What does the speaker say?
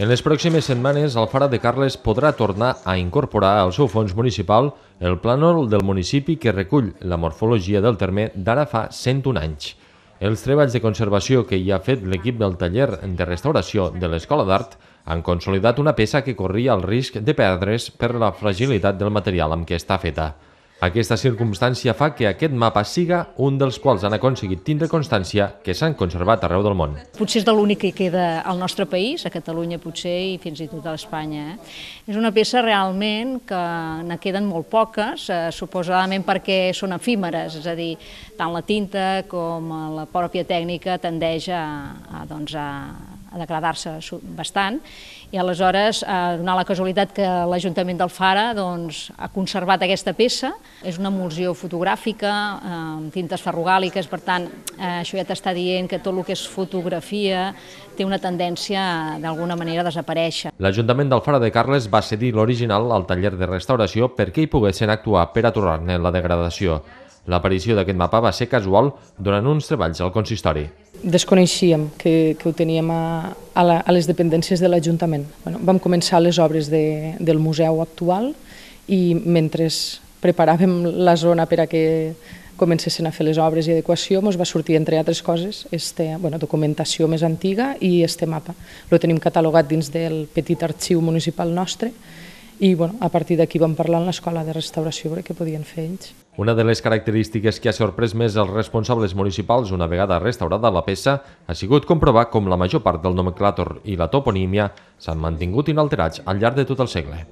En les pròximes setmanes, el Fara de Carles podrà tornar a incorporar al seu fons municipal el plànol del municipi que recull la morfologia del terme d'ara fa 101 anys. Els treballs de conservació que hi ha fet l'equip del taller de restauració de l'Escola d'Art han consolidat una peça que corria el risc de perdre's per la fragilitat del material amb què està feta. Aquesta circumstància fa que aquest mapa siga un dels quals han aconseguit tindre constància que s'han conservat arreu del món. Potser és de l'únic que queda al nostre país, a Catalunya potser i fins i tot a Espanya. Eh? És una peça realment que ne queden molt poques, eh, suposadament perquè són efímeres, és a dir, tant la tinta com la pròpia tècnica tendeix a, a, doncs a degradar-se bastant i aleshores a eh, donar la casualitat que l'Ajuntament d'Alfara doncs, ha conservat aquesta peça, és una emulsió fotogràfica eh, amb tintes ferrogàliques, per tant eh, això ja t'està dient que tot el que és fotografia té una tendència d'alguna manera a desaparèixer. L'Ajuntament d'Alfara de Carles va cedir l'original al taller de restauració perquè hi poguessin actuar per aturar-ne la degradació. L'aparició d'aquest mapa va ser casual durant uns treballs al consistori desconeixíem que, que ho teníem a, a, la, a les dependències de l'Ajuntament. Bueno, vam començar les obres de, del museu actual i mentre preparàvem la zona per a que comencessin a fer les obres i adequació, ens va sortir, entre altres coses, este, bueno, documentació més antiga i este mapa. Lo tenim catalogat dins del petit arxiu municipal nostre i bueno, a partir d'aquí vam parlar en l'escola de restauració sobre què podien fer ells. Una de les característiques que ha sorprès més els responsables municipals una vegada restaurada la peça ha sigut comprovar com la major part del nomenclàtor i la toponímia s'han mantingut inalterats al llarg de tot el segle.